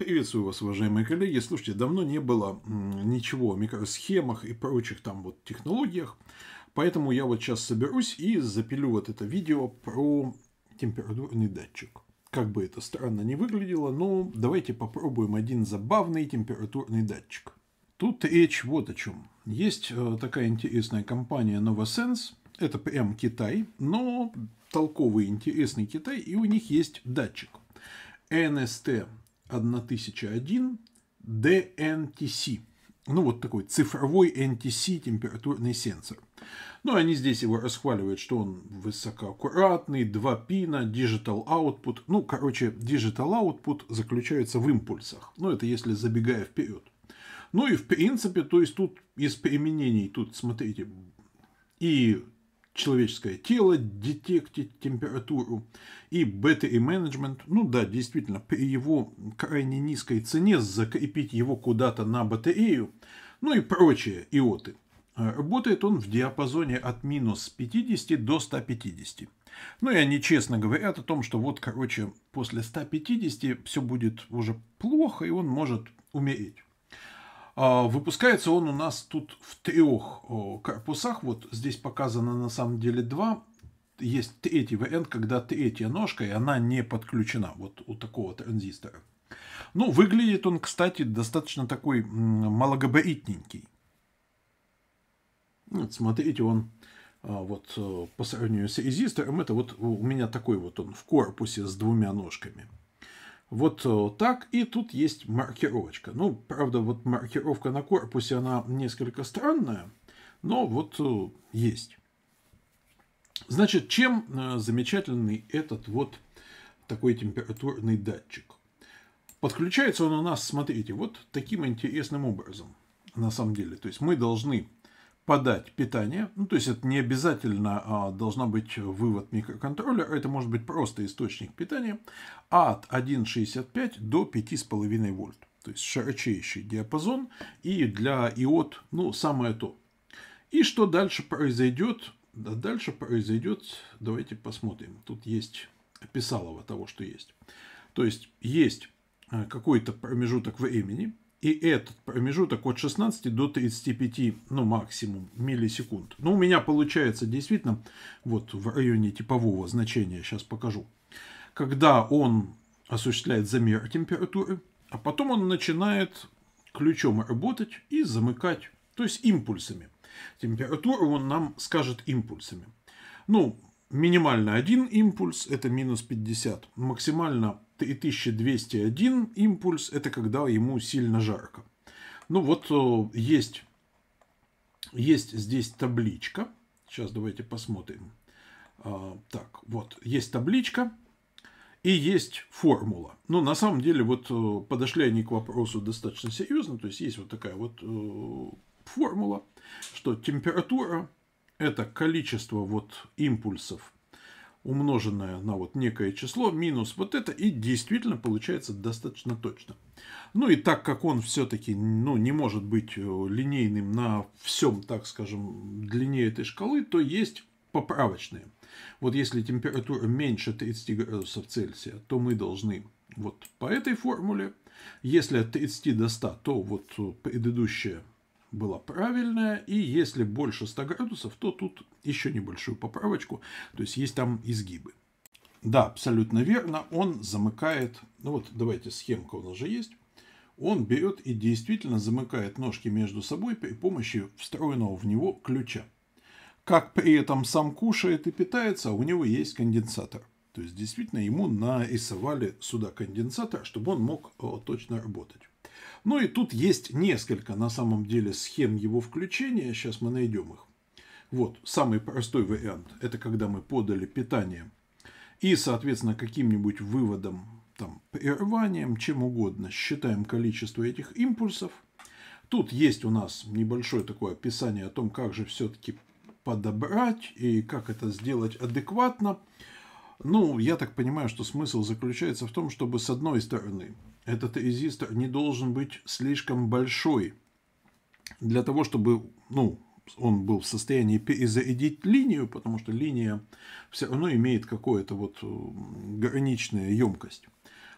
Приветствую вас, уважаемые коллеги. Слушайте, давно не было ничего о микросхемах и прочих там вот технологиях, поэтому я вот сейчас соберусь и запилю вот это видео про температурный датчик. Как бы это странно не выглядело, но давайте попробуем один забавный температурный датчик. Тут речь вот о чем. Есть э, такая интересная компания Novosense, это прям Китай, но толковый интересный Китай, и у них есть датчик. NST 1001 DNTC. Ну, вот такой цифровой NTC температурный сенсор. Ну, они здесь его расхваливают, что он высокоаккуратный, 2 пина, digital output. Ну, короче, digital output заключается в импульсах. Ну, это если забегая вперед. Ну и в принципе, то есть тут из применений, тут смотрите, и человеческое тело, детектить температуру и BTE менеджмент. Ну да, действительно, при его крайне низкой цене закрепить его куда-то на батарею, ну и прочие иоты. А работает он в диапазоне от минус 50 до 150. Ну и они честно говорят о том, что вот, короче, после 150 все будет уже плохо, и он может умереть. А выпускается он у нас тут в трех корпусах. Вот здесь показано на самом деле два. Есть третий вариант, когда третья ножка, и она не подключена вот у такого транзистора. Ну, выглядит он, кстати, достаточно такой малогабаритненький. Вот, смотрите, он а, вот э, по сравнению с резистором, это вот у меня такой вот он в корпусе с двумя ножками. Вот э, так, и тут есть маркировочка. Ну, правда, вот маркировка на корпусе, она несколько странная, но вот э, есть. Значит, чем э, замечательный этот вот такой температурный датчик? Подключается он у нас, смотрите, вот таким интересным образом, на самом деле. То есть мы должны подать питание. Ну, то есть это не обязательно а, должна быть вывод микроконтроллера, это может быть просто источник питания от 1,65 до 5,5 вольт. То есть широчайший диапазон и для иод ну, самое то. И что дальше произойдет? Да, дальше произойдет, давайте посмотрим. Тут есть описалово того, что есть. То есть есть э, какой-то промежуток времени, и этот промежуток от 16 до 35, ну, максимум, миллисекунд. Ну, у меня получается действительно вот в районе типового значения, сейчас покажу, когда он осуществляет замер температуры, а потом он начинает ключом работать и замыкать, то есть импульсами. Температуру он нам скажет импульсами. Ну, минимально один импульс – это минус 50, максимально 1201 импульс – это когда ему сильно жарко. Ну вот э, есть, есть здесь табличка. Сейчас давайте посмотрим. А, так, вот, есть табличка и есть формула. Ну, на самом деле, вот э, подошли они к вопросу достаточно серьезно. То есть, есть вот такая вот э, формула, что температура – это количество вот импульсов умноженное на вот некое число минус вот это, и действительно получается достаточно точно. Ну и так как он все-таки ну, не может быть э, линейным на всем, так скажем, длине этой шкалы, то есть поправочные. Вот если температура меньше 30 градусов Цельсия, то мы должны вот по этой формуле, если от 30 до 100, то вот э, предыдущая была правильная, и если больше 100 градусов, то тут еще небольшую поправочку, то есть есть там изгибы. Да, абсолютно верно, он замыкает, ну вот давайте схемка у нас же есть, он берет и действительно замыкает ножки между собой при помощи встроенного в него ключа. Как при этом сам кушает и питается, у него есть конденсатор. То есть действительно ему нарисовали сюда конденсатор, чтобы он мог э, точно работать. Ну и тут есть несколько, на самом деле, схем его включения. Сейчас мы найдем их. Вот, самый простой вариант – это когда мы подали питание и, соответственно, каким-нибудь выводом, там, прерыванием, чем угодно, считаем количество этих импульсов. Тут есть у нас небольшое такое описание о том, как же все-таки подобрать и как это сделать адекватно. Ну, я так понимаю, что смысл заключается в том, чтобы, с одной стороны, этот резистор не должен быть слишком большой для того, чтобы ну, он был в состоянии перезарядить линию, потому что линия все равно имеет какую-то вот граничную емкость.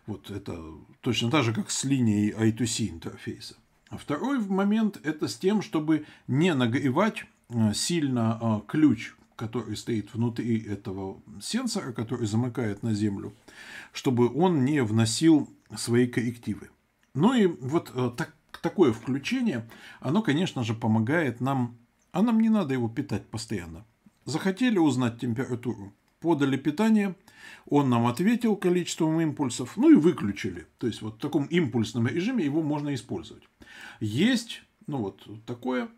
Вот это точно так же, как с линией I2C интерфейса. А второй момент – это с тем, чтобы не нагревать э, сильно э, ключ который стоит внутри этого сенсора, а который замыкает на Землю, чтобы он не вносил свои коррективы. Ну и вот э, так, такое включение, оно, конечно же, помогает нам, а нам не надо его питать постоянно. Захотели узнать температуру, подали питание, он нам ответил количеством импульсов, ну и выключили. То есть вот в таком импульсном режиме его можно использовать. Есть, ну вот такое,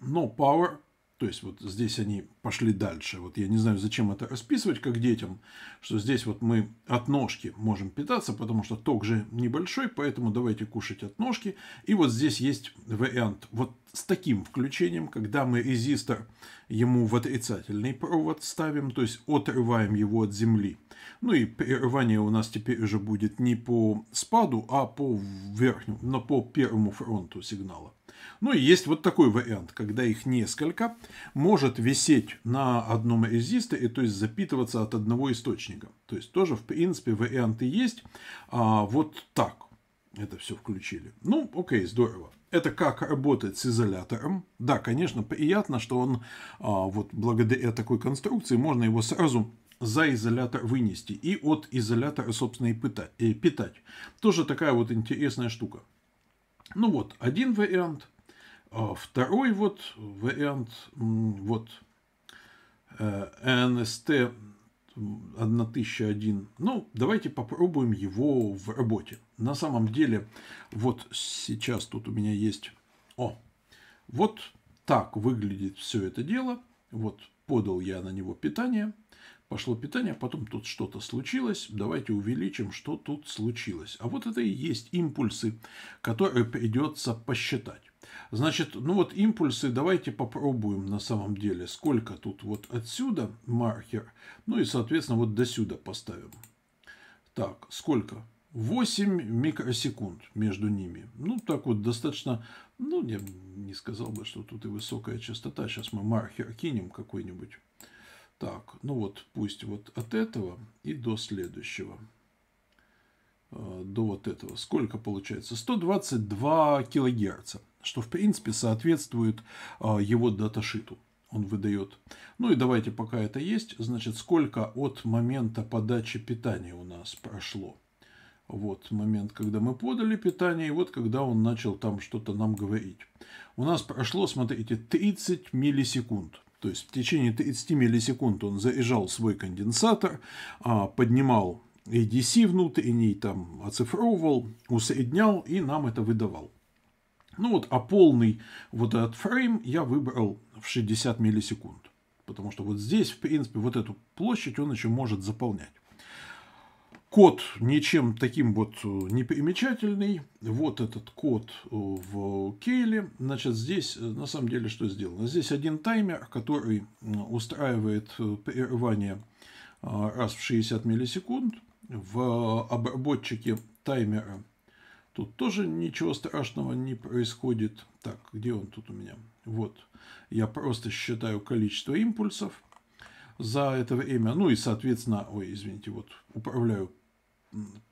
но power то есть вот здесь они пошли дальше. Вот я не знаю, зачем это расписывать, как детям, что здесь вот мы от ножки можем питаться, потому что ток же небольшой, поэтому давайте кушать от ножки. И вот здесь есть вариант вот с таким включением, когда мы резистор ему в отрицательный провод ставим, то есть отрываем его от земли. Ну и прерывание у нас теперь уже будет не по спаду, а по верхнему, но по первому фронту сигнала. Ну и есть вот такой вариант, когда их несколько, может висеть на одном резисте, и то есть запитываться от одного источника. То есть тоже в принципе варианты есть. А, вот так это все включили. Ну, окей, здорово. Это как работать с изолятором. Да, конечно, приятно, что он а, вот благодаря такой конструкции можно его сразу за изолятор вынести и от изолятора, собственно, и, и э, питать. Тоже такая вот интересная штука. Ну вот, один вариант. А, второй вот вариант, вот э, НСТ 1001. Ну, давайте попробуем его в работе. На самом деле, вот сейчас тут у меня есть... О, вот так выглядит все это дело. Вот подал я на него питание – пошло питание, а потом тут что-то случилось, давайте увеличим, что тут случилось. А вот это и есть импульсы, которые придется посчитать. Значит, ну вот импульсы давайте попробуем на самом деле, сколько тут вот отсюда маркер, ну и, соответственно, вот до сюда поставим. Так, сколько? 8 микросекунд между ними. Ну, так вот достаточно, ну, я не сказал бы, что тут и высокая частота. Сейчас мы маркер кинем какой-нибудь. Так, ну вот пусть вот от этого и до следующего. Э, до вот этого. Сколько получается? 122 килогерца, что в принципе соответствует э, его даташиту. Он выдает. Ну и давайте, пока это есть, значит, сколько от момента подачи питания у нас прошло. Вот момент, когда мы подали питание, и вот когда он начал там что-то нам говорить. У нас прошло, смотрите, 30 миллисекунд. То есть в течение 30 миллисекунд он заезжал свой конденсатор, а, поднимал ADC внутренний, там оцифровывал, усреднял и нам это выдавал. Ну вот, а полный вот этот фрейм я выбрал в 60 миллисекунд. Потому что вот здесь, в принципе, вот эту площадь он еще может заполнять. Код ничем таким вот э, не примечательный. Вот этот код э, в кейле. Значит, здесь э, на самом деле что сделано? Здесь один таймер, который устраивает прерывание раз в 60 миллисекунд. В обработчике таймера тут тоже ничего страшного не происходит. Так, где он тут у меня? Вот. Я просто считаю количество импульсов за это время. Ну и, соответственно, ой, извините, вот управляю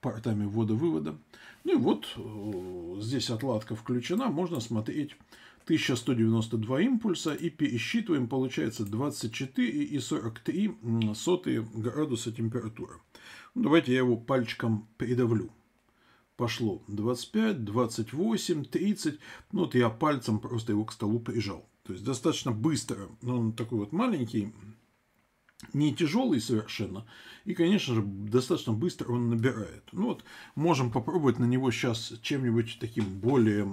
портами ввода-вывода. Ну и вот э, здесь отладка включена, можно смотреть 1192 импульса и пересчитываем, получается 24,43 сотые градуса температуры. Ну, давайте я его пальчиком придавлю. Пошло 25, 28, 30. Ну, вот я пальцем просто его к столу прижал. То есть достаточно быстро. Ну, он такой вот маленький, не тяжелый совершенно. И, конечно же, достаточно быстро он набирает. Ну вот, можем попробовать на него сейчас чем-нибудь таким более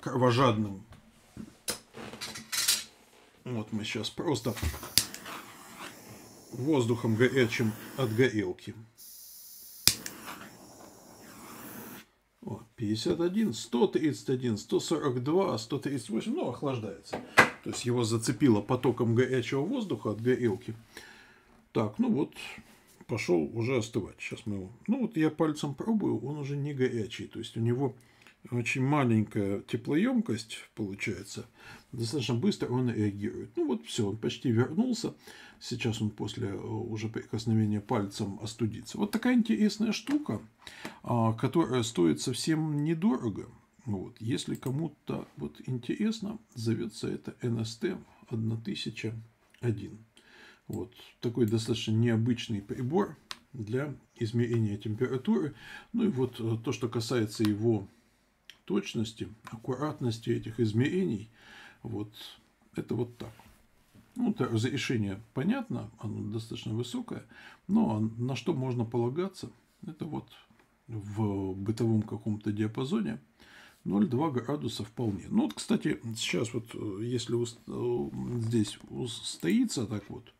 кровожадным. Вот мы сейчас просто воздухом горячим от горелки. О, 51, 131, 142, 138, ну, охлаждается. То есть его зацепило потоком горячего воздуха от горелки. Так, ну вот, пошел уже остывать. Сейчас мы его... Ну вот я пальцем пробую, он уже не горячий. То есть у него очень маленькая теплоемкость получается. Достаточно быстро он реагирует. Ну вот все, он почти вернулся. Сейчас он после э, уже прикосновения пальцем остудится. Вот такая интересная штука, а, которая стоит совсем недорого. Вот. Если кому-то вот интересно, зовется это NST 1001. Вот такой достаточно необычный прибор для измерения температуры. Ну и вот э, то, что касается его точности, аккуратности этих измерений, вот это вот так. Ну, это разрешение понятно, оно достаточно высокое, но на что можно полагаться, это вот в бытовом каком-то диапазоне 0,2 градуса вполне. Ну, вот, кстати, сейчас вот, э, если э, здесь устоится так вот,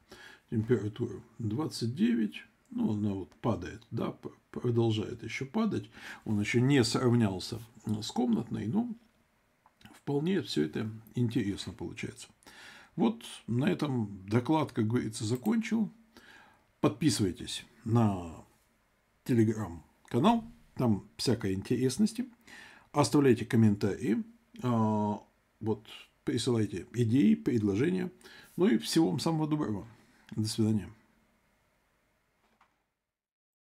температуру 29, ну, она вот падает, да, продолжает еще падать, он еще не сравнялся э, с комнатной, но вполне все это интересно получается. Вот на этом доклад, как говорится, закончил. Подписывайтесь на телеграм-канал, там всякой интересности. Оставляйте комментарии, э, вот присылайте идеи, предложения. Ну и всего вам самого доброго. До свидания.